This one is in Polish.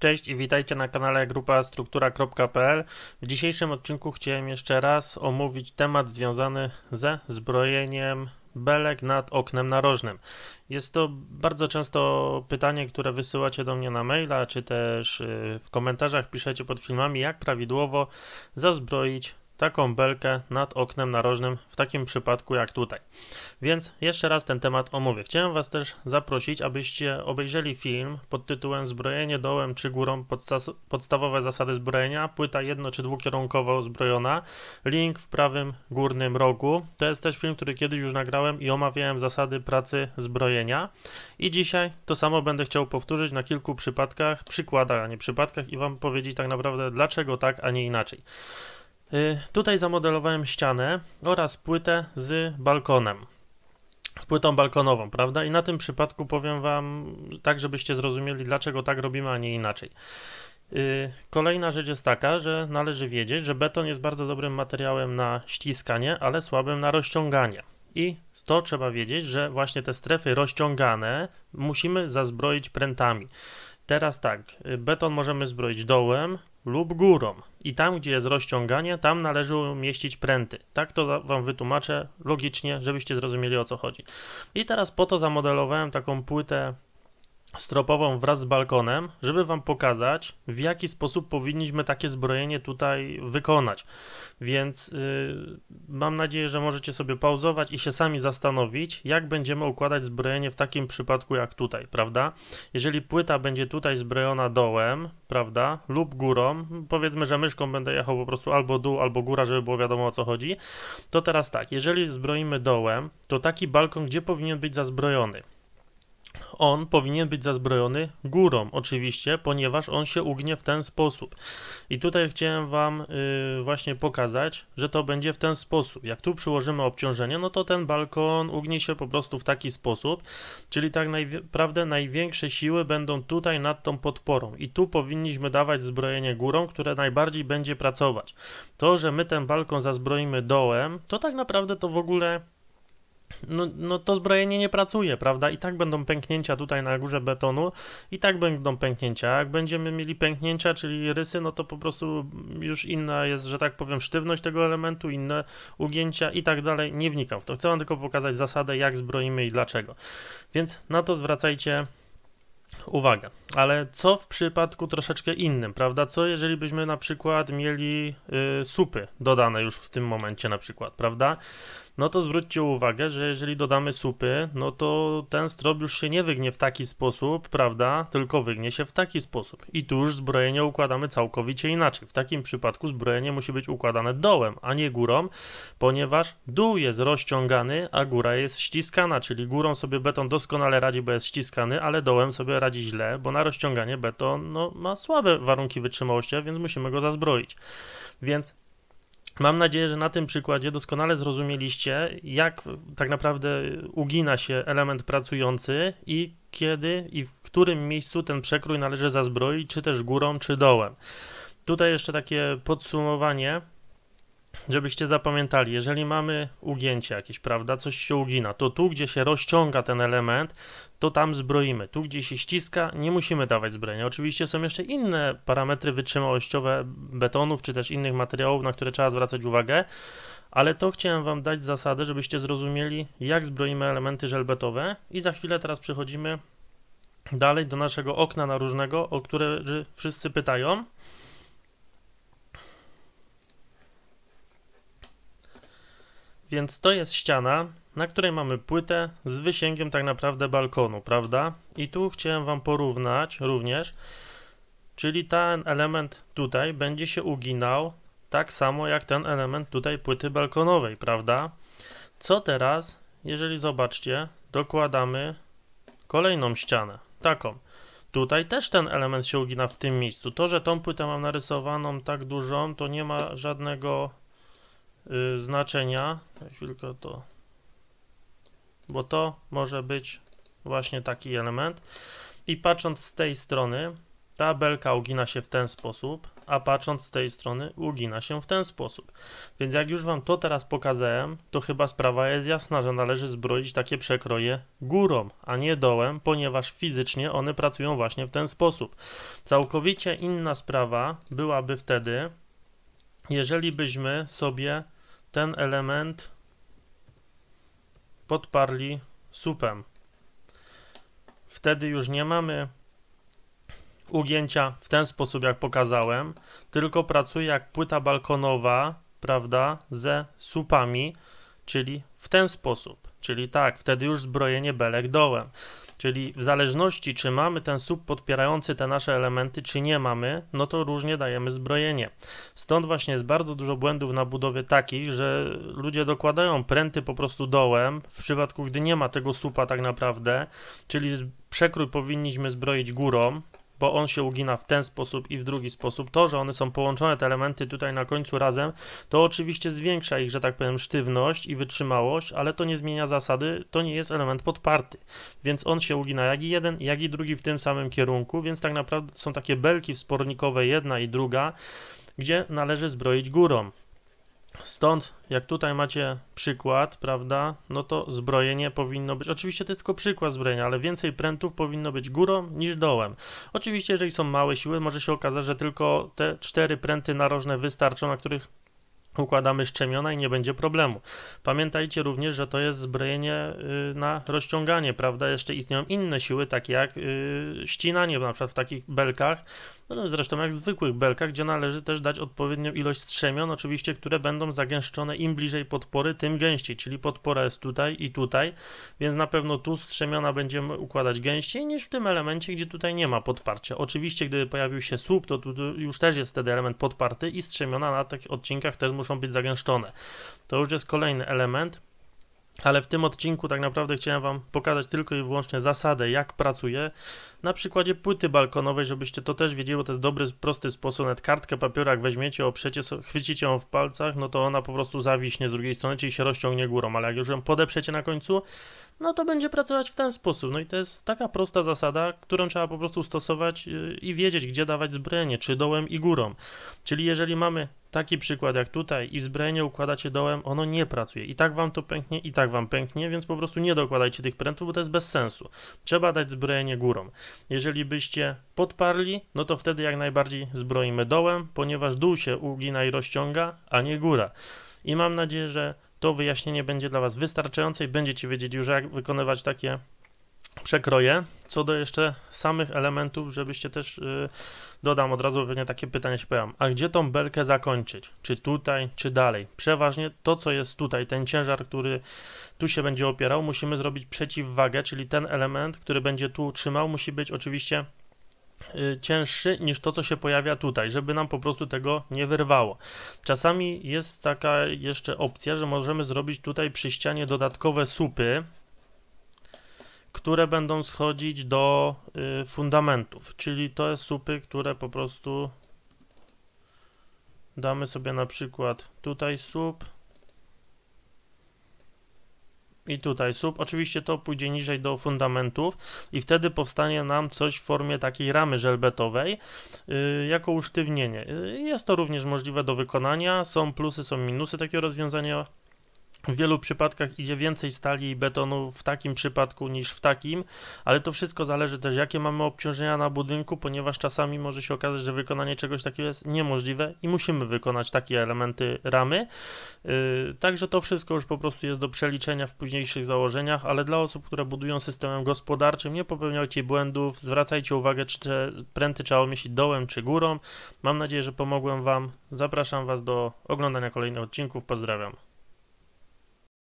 Cześć i witajcie na kanale grupa struktura.pl. W dzisiejszym odcinku chciałem jeszcze raz omówić temat związany ze zbrojeniem belek nad oknem narożnym. Jest to bardzo często pytanie, które wysyłacie do mnie na maila, czy też y, w komentarzach piszecie pod filmami, jak prawidłowo zazbroić taką belkę nad oknem narożnym w takim przypadku jak tutaj. Więc jeszcze raz ten temat omówię. Chciałem Was też zaprosić, abyście obejrzeli film pod tytułem Zbrojenie dołem czy górą podstawowe zasady zbrojenia, płyta jedno czy dwukierunkowo zbrojona. Link w prawym górnym rogu. To jest też film, który kiedyś już nagrałem i omawiałem zasady pracy zbrojenia. I dzisiaj to samo będę chciał powtórzyć na kilku przypadkach, przykładach, a nie przypadkach i Wam powiedzieć tak naprawdę dlaczego tak, a nie inaczej. Y, tutaj zamodelowałem ścianę oraz płytę z balkonem. Z płytą balkonową, prawda? I na tym przypadku powiem Wam tak, żebyście zrozumieli, dlaczego tak robimy, a nie inaczej. Y, kolejna rzecz jest taka, że należy wiedzieć, że beton jest bardzo dobrym materiałem na ściskanie, ale słabym na rozciąganie. I to trzeba wiedzieć, że właśnie te strefy rozciągane musimy zazbroić prętami. Teraz tak, y, beton możemy zbroić dołem lub górą i tam, gdzie jest rozciąganie, tam należy umieścić pręty. Tak to Wam wytłumaczę logicznie, żebyście zrozumieli o co chodzi. I teraz po to zamodelowałem taką płytę stropową wraz z balkonem, żeby Wam pokazać, w jaki sposób powinniśmy takie zbrojenie tutaj wykonać. Więc yy, mam nadzieję, że możecie sobie pauzować i się sami zastanowić, jak będziemy układać zbrojenie w takim przypadku jak tutaj, prawda? Jeżeli płyta będzie tutaj zbrojona dołem, prawda, lub górą, powiedzmy, że myszką będę jechał po prostu albo dół, albo góra, żeby było wiadomo o co chodzi, to teraz tak, jeżeli zbroimy dołem, to taki balkon gdzie powinien być zazbrojony? on powinien być zazbrojony górą, oczywiście, ponieważ on się ugnie w ten sposób. I tutaj chciałem Wam y, właśnie pokazać, że to będzie w ten sposób. Jak tu przyłożymy obciążenie, no to ten balkon ugnie się po prostu w taki sposób, czyli tak naprawdę największe siły będą tutaj nad tą podporą. I tu powinniśmy dawać zbrojenie górą, które najbardziej będzie pracować. To, że my ten balkon zazbroimy dołem, to tak naprawdę to w ogóle no, no to zbrojenie nie pracuje, prawda? I tak będą pęknięcia tutaj na górze betonu, i tak będą pęknięcia. Jak będziemy mieli pęknięcia, czyli rysy, no to po prostu już inna jest, że tak powiem, sztywność tego elementu, inne ugięcia i tak dalej. Nie wnikam w to. Chcę wam tylko pokazać zasadę, jak zbroimy i dlaczego. Więc na to zwracajcie uwagę. Ale co w przypadku troszeczkę innym, prawda? Co jeżeli byśmy na przykład mieli y, supy dodane już w tym momencie na przykład, prawda? No to zwróćcie uwagę, że jeżeli dodamy supy, no to ten strop już się nie wygnie w taki sposób, prawda? Tylko wygnie się w taki sposób. I tu już zbrojenie układamy całkowicie inaczej. W takim przypadku zbrojenie musi być układane dołem, a nie górą, ponieważ dół jest rozciągany, a góra jest ściskana, czyli górą sobie beton doskonale radzi, bo jest ściskany, ale dołem sobie radzi źle, bo na na rozciąganie beton no, ma słabe warunki wytrzymałości, więc musimy go zazbroić. Więc Mam nadzieję, że na tym przykładzie doskonale zrozumieliście, jak tak naprawdę ugina się element pracujący i kiedy i w którym miejscu ten przekrój należy zazbroić, czy też górą, czy dołem. Tutaj jeszcze takie podsumowanie żebyście zapamiętali, jeżeli mamy ugięcie jakieś, prawda, coś się ugina, to tu, gdzie się rozciąga ten element, to tam zbroimy. Tu, gdzie się ściska, nie musimy dawać zbrojenia. Oczywiście są jeszcze inne parametry wytrzymałościowe betonów, czy też innych materiałów, na które trzeba zwracać uwagę, ale to chciałem Wam dać zasadę, żebyście zrozumieli, jak zbroimy elementy żelbetowe i za chwilę teraz przechodzimy dalej do naszego okna naróżnego, o które wszyscy pytają. Więc to jest ściana, na której mamy płytę z wysięgiem tak naprawdę balkonu, prawda? I tu chciałem Wam porównać również, czyli ten element tutaj będzie się uginał tak samo jak ten element tutaj płyty balkonowej, prawda? Co teraz, jeżeli zobaczcie, dokładamy kolejną ścianę, taką. Tutaj też ten element się ugina w tym miejscu. To, że tą płytę mam narysowaną tak dużą, to nie ma żadnego Y, znaczenia. Chwilkę to. Bo to może być właśnie taki element. I patrząc z tej strony, ta belka ugina się w ten sposób, a patrząc z tej strony ugina się w ten sposób. Więc jak już Wam to teraz pokazałem, to chyba sprawa jest jasna, że należy zbroić takie przekroje górą, a nie dołem, ponieważ fizycznie one pracują właśnie w ten sposób. Całkowicie inna sprawa byłaby wtedy, jeżeli byśmy sobie ten element podparli supem, wtedy już nie mamy ugięcia w ten sposób, jak pokazałem, tylko pracuje jak płyta balkonowa, prawda, ze supami, czyli w ten sposób. Czyli tak, wtedy już zbrojenie belek dołem. Czyli w zależności, czy mamy ten sub podpierający te nasze elementy, czy nie mamy, no to różnie dajemy zbrojenie. Stąd właśnie jest bardzo dużo błędów na budowie takich, że ludzie dokładają pręty po prostu dołem, w przypadku gdy nie ma tego supa tak naprawdę, czyli przekrój powinniśmy zbroić górą, bo on się ugina w ten sposób i w drugi sposób. To, że one są połączone, te elementy tutaj na końcu razem, to oczywiście zwiększa ich, że tak powiem, sztywność i wytrzymałość, ale to nie zmienia zasady, to nie jest element podparty. Więc on się ugina jak i jeden, jak i drugi w tym samym kierunku, więc tak naprawdę są takie belki wspornikowe jedna i druga, gdzie należy zbroić górą. Stąd, jak tutaj macie przykład, prawda, no to zbrojenie powinno być, oczywiście to jest tylko przykład zbrojenia, ale więcej prętów powinno być górą niż dołem. Oczywiście, jeżeli są małe siły, może się okazać, że tylko te cztery pręty narożne wystarczą, na których układamy szczemiona i nie będzie problemu. Pamiętajcie również, że to jest zbrojenie y, na rozciąganie, prawda, jeszcze istnieją inne siły, takie jak y, ścinanie, na przykład w takich belkach, no, no, zresztą jak w zwykłych belkach, gdzie należy też dać odpowiednią ilość strzemion, oczywiście, które będą zagęszczone im bliżej podpory, tym gęściej, czyli podpora jest tutaj i tutaj, więc na pewno tu strzemiona będziemy układać gęściej niż w tym elemencie, gdzie tutaj nie ma podparcia. Oczywiście, gdyby pojawił się słup, to tu już też jest wtedy element podparty i strzemiona na takich odcinkach też muszą być zagęszczone. To już jest kolejny element, ale w tym odcinku tak naprawdę chciałem Wam pokazać tylko i wyłącznie zasadę, jak pracuję. Na przykładzie płyty balkonowej, żebyście to też wiedzieli, bo to jest dobry, prosty sposób. Nawet kartkę papieru, jak weźmiecie, oprzecie, chwycicie ją w palcach, no to ona po prostu zawiśnie z drugiej strony, czyli się rozciągnie górą. Ale jak już ją podeprzecie na końcu, no to będzie pracować w ten sposób. No i to jest taka prosta zasada, którą trzeba po prostu stosować y, i wiedzieć, gdzie dawać zbrojenie, czy dołem i górą. Czyli jeżeli mamy Taki przykład jak tutaj i zbrojenie układacie dołem, ono nie pracuje. I tak wam to pęknie, i tak wam pęknie, więc po prostu nie dokładajcie tych prętów, bo to jest bez sensu. Trzeba dać zbrojenie górą. Jeżeli byście podparli, no to wtedy jak najbardziej zbroimy dołem, ponieważ dół się ugina i rozciąga, a nie góra. I mam nadzieję, że to wyjaśnienie będzie dla was wystarczające i będziecie wiedzieć już jak wykonywać takie przekroję. Co do jeszcze samych elementów, żebyście też yy, dodam od razu, pewnie takie pytanie się pojawią. A gdzie tą belkę zakończyć? Czy tutaj, czy dalej? Przeważnie to, co jest tutaj, ten ciężar, który tu się będzie opierał, musimy zrobić przeciwwagę, czyli ten element, który będzie tu trzymał, musi być oczywiście y, cięższy niż to, co się pojawia tutaj, żeby nam po prostu tego nie wyrwało. Czasami jest taka jeszcze opcja, że możemy zrobić tutaj przy ścianie dodatkowe supy, które będą schodzić do y, fundamentów, czyli to jest supy, które po prostu damy sobie na przykład tutaj sup i tutaj sup. Oczywiście to pójdzie niżej do fundamentów i wtedy powstanie nam coś w formie takiej ramy żelbetowej y, jako usztywnienie. Y, jest to również możliwe do wykonania, są plusy, są minusy takiego rozwiązania w wielu przypadkach idzie więcej stali i betonu w takim przypadku niż w takim, ale to wszystko zależy też, jakie mamy obciążenia na budynku, ponieważ czasami może się okazać, że wykonanie czegoś takiego jest niemożliwe i musimy wykonać takie elementy ramy. Yy, także to wszystko już po prostu jest do przeliczenia w późniejszych założeniach, ale dla osób, które budują systemem gospodarczym, nie popełniajcie błędów, zwracajcie uwagę, czy te pręty trzeba umieścić dołem czy górą. Mam nadzieję, że pomogłem Wam. Zapraszam Was do oglądania kolejnych odcinków. Pozdrawiam.